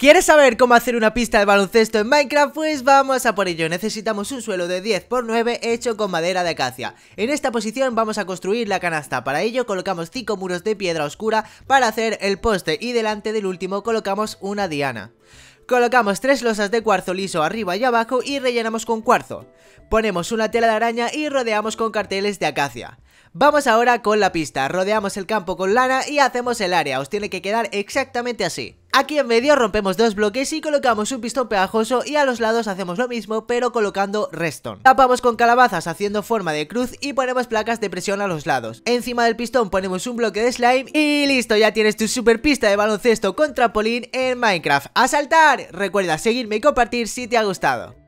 ¿Quieres saber cómo hacer una pista de baloncesto en Minecraft? Pues vamos a por ello. Necesitamos un suelo de 10 x 9 hecho con madera de acacia. En esta posición vamos a construir la canasta. Para ello colocamos 5 muros de piedra oscura para hacer el poste y delante del último colocamos una diana. Colocamos tres losas de cuarzo liso arriba y abajo y rellenamos con cuarzo. Ponemos una tela de araña y rodeamos con carteles de acacia. Vamos ahora con la pista, rodeamos el campo con lana y hacemos el área, os tiene que quedar exactamente así. Aquí en medio rompemos dos bloques y colocamos un pistón pegajoso y a los lados hacemos lo mismo pero colocando redstone. Tapamos con calabazas haciendo forma de cruz y ponemos placas de presión a los lados. Encima del pistón ponemos un bloque de slime y listo, ya tienes tu super pista de baloncesto con trampolín en Minecraft. ¡A saltar! Recuerda seguirme y compartir si te ha gustado.